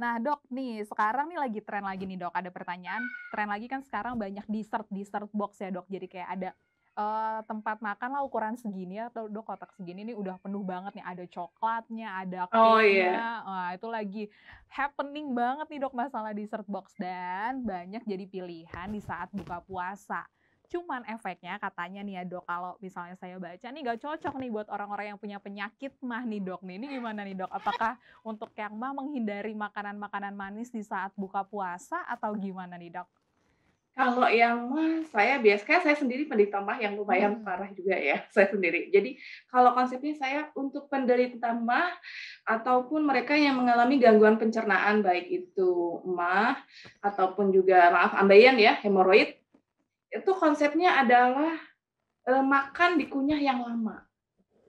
Nah dok nih sekarang nih lagi tren lagi nih dok ada pertanyaan tren lagi kan sekarang banyak dessert dessert box ya dok jadi kayak ada uh, tempat makan lah ukuran segini atau dok kotak segini nih udah penuh banget nih ada coklatnya ada cake oh, iya Wah, itu lagi happening banget nih dok masalah dessert box dan banyak jadi pilihan di saat buka puasa Cuman efeknya katanya nih ya dok, kalau misalnya saya baca nih gak cocok nih buat orang-orang yang punya penyakit mah nih dok nih. Ini gimana nih dok? Apakah untuk yang mah menghindari makanan-makanan manis di saat buka puasa atau gimana nih dok? Kalau yang mah saya biasanya saya sendiri penderita mah yang lumayan hmm. parah juga ya saya sendiri. Jadi kalau konsepnya saya untuk penderita mah ataupun mereka yang mengalami gangguan pencernaan baik itu mah ataupun juga maaf ambeien ya hemoroid itu konsepnya adalah e, makan dikunyah yang lama.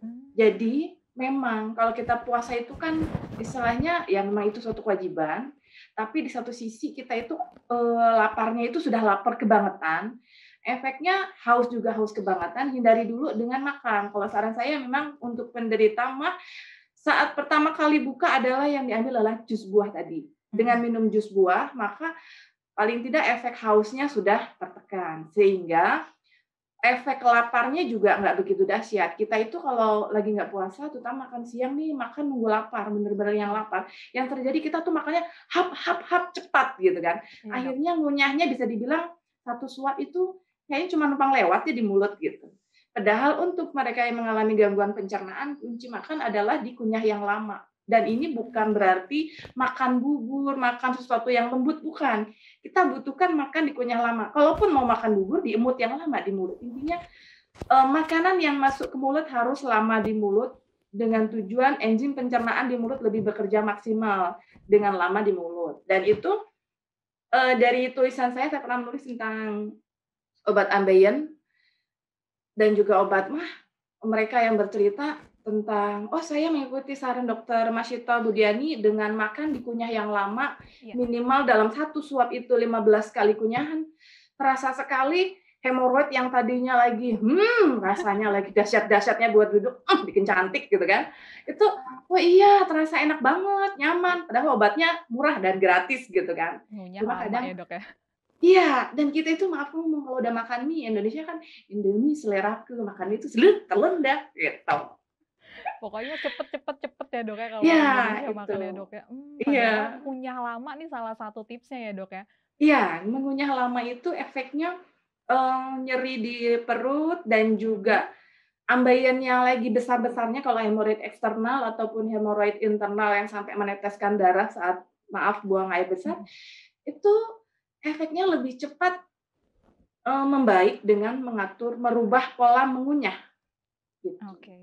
Hmm. Jadi memang kalau kita puasa itu kan istilahnya ya memang itu suatu kewajiban, tapi di satu sisi kita itu e, laparnya itu sudah lapar kebangetan, efeknya haus juga haus kebangetan, hindari dulu dengan makan. Kalau saran saya memang untuk penderita mah saat pertama kali buka adalah yang diambil adalah jus buah tadi. Dengan hmm. minum jus buah, maka paling tidak efek hausnya sudah tertekan sehingga efek laparnya juga nggak begitu dahsyat. Kita itu kalau lagi nggak puasa, terutama makan siang nih, makan nunggu lapar, bener-bener yang lapar. Yang terjadi kita tuh makannya hap, hap, hap, cepat gitu kan. Iya. Akhirnya ngunyahnya bisa dibilang satu suap itu kayaknya cuma numpang lewat ya di mulut gitu. Padahal untuk mereka yang mengalami gangguan pencernaan, kunci makan adalah dikunyah yang lama. Dan ini bukan berarti makan bubur, makan sesuatu yang lembut, bukan. Kita butuhkan makan di kunyah lama. Kalaupun mau makan bubur, di emut yang lama, di mulut. Intinya e, makanan yang masuk ke mulut harus lama di mulut dengan tujuan enzim pencernaan di mulut lebih bekerja maksimal dengan lama di mulut. Dan itu e, dari tulisan saya, saya pernah menulis tentang obat ambeien dan juga obat mah mereka yang bercerita tentang oh saya mengikuti saran dokter Masyito Budiani dengan makan dikunyah yang lama ya. minimal dalam satu suap itu 15 kali kunyahan terasa sekali hemoroid yang tadinya lagi hmm rasanya lagi dahsyat-dahsyatnya buat duduk hmm, bikin cantik gitu kan itu oh iya terasa enak banget nyaman padahal obatnya murah dan gratis gitu kan Ngunyah cuma kadang ya, dok, ya? Iya, dan kita itu maaf ngomong kalau udah makan mie Indonesia kan Indomie selera ke makan itu selut terlendah gitu. Pokoknya cepet-cepet cepet ya dok ya kalau ya, makan ya dok ya. Hmm, yeah. Iya. Kunyah lama nih salah satu tipsnya ya dok ya. Iya, mengunyah lama itu efeknya um, nyeri di perut dan juga ambeien yang lagi besar-besarnya kalau hemoroid eksternal ataupun hemoroid internal yang sampai meneteskan darah saat maaf buang air besar hmm. itu efeknya lebih cepat um, membaik dengan mengatur merubah pola mengunyah. Gitu. Oke. Okay.